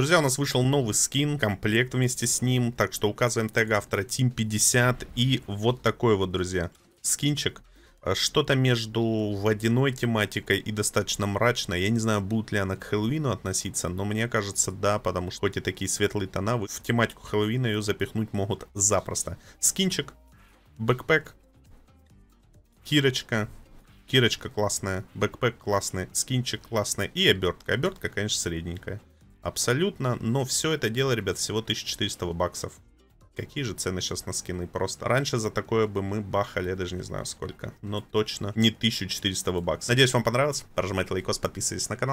Друзья, у нас вышел новый скин, комплект вместе с ним, так что указываем тег автора Team 50 и вот такой вот, друзья, скинчик. Э, что-то между водяной тематикой и достаточно мрачной. Я не знаю, будет ли она к Хэллоуину относиться, но мне кажется, да, потому что хоть и такие светлые тона, в тематику Хэллоуина ее запихнуть могут запросто. Скинчик, бэкпэк, кирочка, кирочка классная, бэкпэк классный, скинчик классный и обертка. Обертка, конечно, средненькая абсолютно, но все это дело, ребят, всего 1400 баксов. Какие же цены сейчас на скины просто. Раньше за такое бы мы бахали, я даже не знаю сколько. Но точно не 1400 баксов. Надеюсь, вам понравилось. Прожимайте лайкос, подписывайтесь на канал.